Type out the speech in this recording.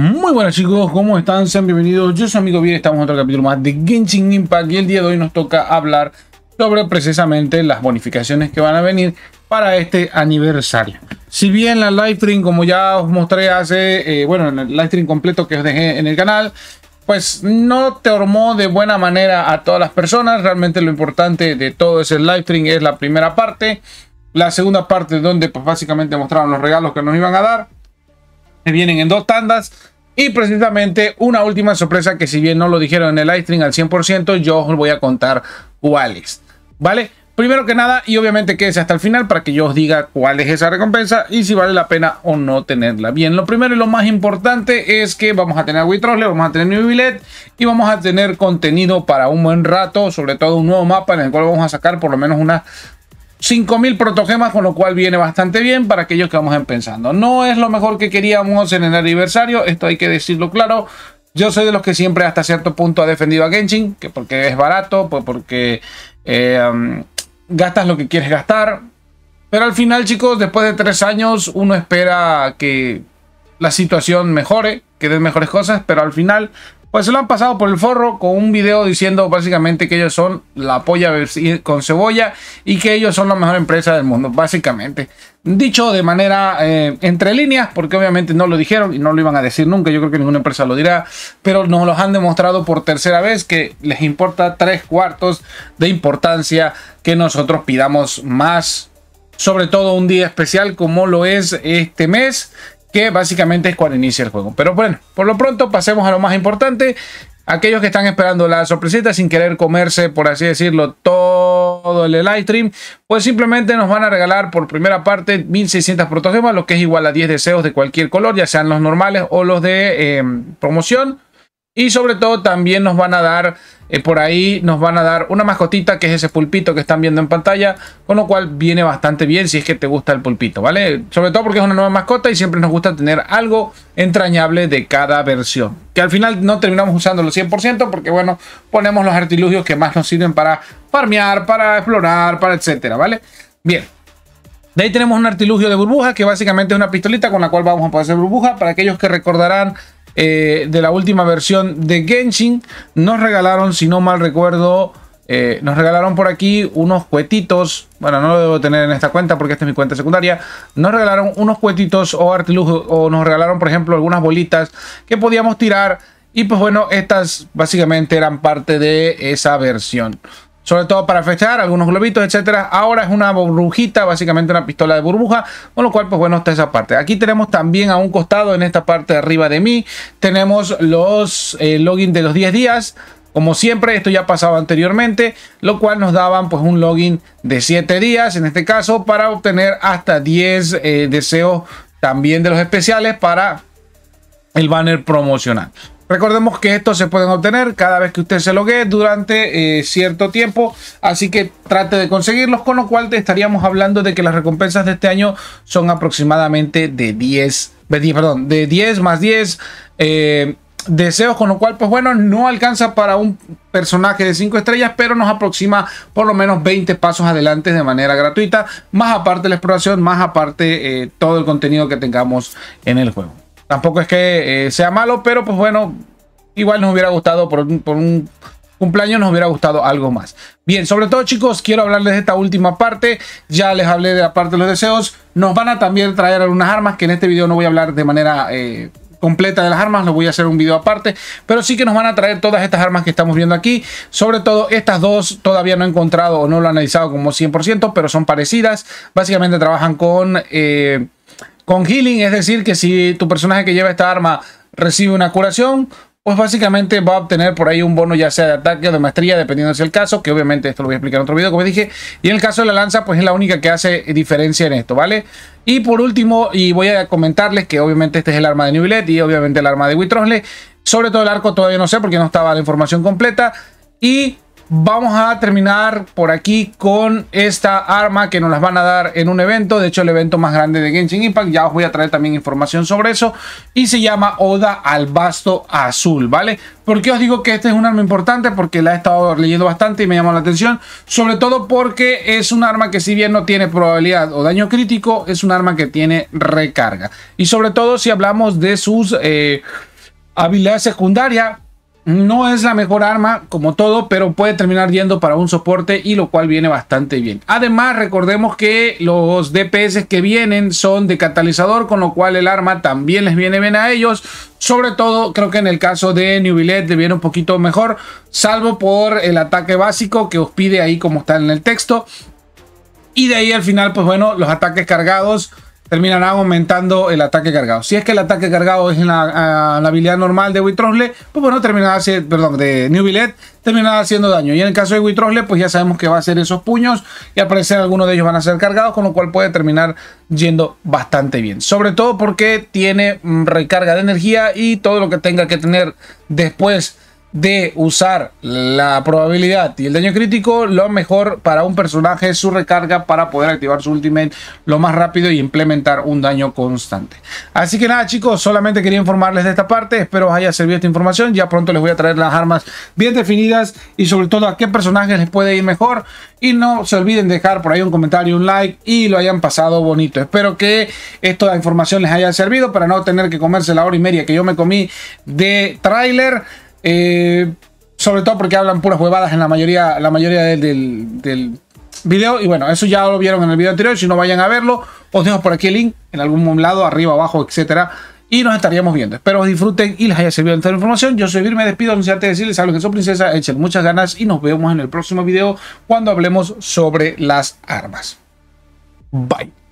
Muy buenas chicos, ¿cómo están? Sean bienvenidos, yo soy Amigo Bien, estamos en otro capítulo más de Genshin Impact y el día de hoy nos toca hablar sobre precisamente las bonificaciones que van a venir para este aniversario. Si bien la live stream, como ya os mostré hace, eh, bueno, en el live stream completo que os dejé en el canal, pues no te hormó de buena manera a todas las personas, realmente lo importante de todo ese live stream es la primera parte, la segunda parte donde pues básicamente mostraron los regalos que nos iban a dar, se vienen en dos tandas. Y precisamente una última sorpresa que si bien no lo dijeron en el live stream al 100%, yo os voy a contar cuál es. ¿Vale? Primero que nada, y obviamente quédese hasta el final para que yo os diga cuál es esa recompensa y si vale la pena o no tenerla. Bien, lo primero y lo más importante es que vamos a tener le vamos a tener New Billet y vamos a tener contenido para un buen rato, sobre todo un nuevo mapa en el cual vamos a sacar por lo menos una 5.000 protogemas, con lo cual viene bastante bien para aquellos que vamos pensando. No es lo mejor que queríamos en el aniversario, esto hay que decirlo claro. Yo soy de los que siempre hasta cierto punto ha defendido a Genshin, que porque es barato, pues porque eh, um, gastas lo que quieres gastar. Pero al final, chicos, después de tres años, uno espera que la situación mejore, que den mejores cosas, pero al final pues se lo han pasado por el forro con un video diciendo básicamente que ellos son la polla con cebolla y que ellos son la mejor empresa del mundo, básicamente. Dicho de manera eh, entre líneas, porque obviamente no lo dijeron y no lo iban a decir nunca, yo creo que ninguna empresa lo dirá, pero nos los han demostrado por tercera vez que les importa tres cuartos de importancia que nosotros pidamos más sobre todo un día especial como lo es este mes que básicamente es cuando inicia el juego. Pero bueno, por lo pronto pasemos a lo más importante. Aquellos que están esperando la sorpresita sin querer comerse, por así decirlo, todo el live stream, pues simplemente nos van a regalar por primera parte 1600 protogemas, lo que es igual a 10 deseos de cualquier color, ya sean los normales o los de eh, promoción. Y sobre todo también nos van a dar, eh, por ahí nos van a dar una mascotita que es ese pulpito que están viendo en pantalla. Con lo cual viene bastante bien si es que te gusta el pulpito, ¿vale? Sobre todo porque es una nueva mascota y siempre nos gusta tener algo entrañable de cada versión. Que al final no terminamos usando los 100% porque, bueno, ponemos los artilugios que más nos sirven para farmear, para explorar, para etcétera, ¿vale? Bien, de ahí tenemos un artilugio de burbuja que básicamente es una pistolita con la cual vamos a poder hacer burbuja. Para aquellos que recordarán eh, de la última versión de Genshin, nos regalaron, si no mal recuerdo, eh, nos regalaron por aquí unos cuetitos. Bueno, no lo debo tener en esta cuenta porque esta es mi cuenta secundaria. Nos regalaron unos cuetitos o artilugios, o nos regalaron, por ejemplo, algunas bolitas que podíamos tirar. Y pues bueno, estas básicamente eran parte de esa versión sobre todo para fechar, algunos globitos, etcétera. Ahora es una burbujita, básicamente una pistola de burbuja, con lo cual, pues bueno, está esa parte. Aquí tenemos también a un costado, en esta parte de arriba de mí, tenemos los eh, login de los 10 días. Como siempre, esto ya pasaba anteriormente, lo cual nos daban pues un login de 7 días, en este caso, para obtener hasta 10 eh, deseos también de los especiales para el banner promocional. Recordemos que estos se pueden obtener cada vez que usted se logue durante eh, cierto tiempo, así que trate de conseguirlos, con lo cual te estaríamos hablando de que las recompensas de este año son aproximadamente de 10, perdón, de más 10 eh, deseos, con lo cual, pues bueno, no alcanza para un personaje de 5 estrellas, pero nos aproxima por lo menos 20 pasos adelante de manera gratuita, más aparte la exploración, más aparte eh, todo el contenido que tengamos en el juego. Tampoco es que eh, sea malo, pero pues bueno, igual nos hubiera gustado por un, cumpleaños nos hubiera gustado algo más. Bien, sobre todo chicos, quiero hablarles de esta última parte. Ya les hablé de la parte de los deseos. Nos van a también traer algunas armas que en este video no voy a hablar de manera... Eh, completa de las armas, lo voy a hacer un video aparte, pero sí que nos van a traer todas estas armas que estamos viendo aquí, sobre todo estas dos todavía no he encontrado o no lo he analizado como 100%, pero son parecidas, básicamente trabajan con eh, con healing, es decir, que si tu personaje que lleva esta arma recibe una curación, pues básicamente va a obtener por ahí un bono ya sea de ataque o de maestría, dependiendo si el caso, que obviamente esto lo voy a explicar en otro video, como dije. Y en el caso de la lanza, pues es la única que hace diferencia en esto, ¿vale? Y por último, y voy a comentarles que obviamente este es el arma de Nubilet y obviamente el arma de Witrosle. Sobre todo el arco todavía no sé porque no estaba la información completa. Y Vamos a terminar por aquí con esta arma que nos las van a dar en un evento. De hecho, el evento más grande de Genshin Impact. Ya os voy a traer también información sobre eso. Y se llama Oda al Basto Azul, ¿vale? ¿Por qué os digo que este es un arma importante? Porque la he estado leyendo bastante y me llama la atención. Sobre todo porque es un arma que si bien no tiene probabilidad o daño crítico, es un arma que tiene recarga. Y sobre todo si hablamos de sus eh, habilidades secundarias no es la mejor arma como todo, pero puede terminar yendo para un soporte y lo cual viene bastante bien. Además, recordemos que los DPS que vienen son de catalizador, con lo cual el arma también les viene bien a ellos. Sobre todo, creo que en el caso de Nubilet le viene un poquito mejor, salvo por el ataque básico que os pide ahí como está en el texto. Y de ahí al final, pues bueno, los ataques cargados Terminará aumentando el ataque cargado. Si es que el ataque cargado es en ah, la, habilidad normal de Witrosle, pues bueno, terminará siendo, perdón, de New terminará haciendo daño. Y en el caso de Witrosle, pues ya sabemos que va a ser esos puños y al parecer algunos de ellos van a ser cargados, con lo cual puede terminar yendo bastante bien. Sobre todo porque tiene mm, recarga de energía y todo lo que tenga que tener después de usar la probabilidad y el daño crítico, lo mejor para un personaje es su recarga para poder activar su ultimate lo más rápido y implementar un daño constante. Así que nada chicos, solamente quería informarles de esta parte, espero os haya servido esta información, ya pronto les voy a traer las armas bien definidas y sobre todo a qué personajes les puede ir mejor y no se olviden dejar por ahí un comentario, un like y lo hayan pasado bonito. Espero que esta información les haya servido para no tener que comerse la hora y media que yo me comí de tráiler. Eh, sobre todo porque hablan puras huevadas en la mayoría, la mayoría del, del, video. Y bueno, eso ya lo vieron en el video anterior. Si no vayan a verlo, os dejo por aquí el link en algún lado, arriba, abajo, etcétera. Y nos estaríamos viendo. Espero os disfruten y les haya servido esta información. Yo soy Vir, me despido no de antes decirles algo que soy princesa. Echen muchas ganas y nos vemos en el próximo video cuando hablemos sobre las armas. Bye.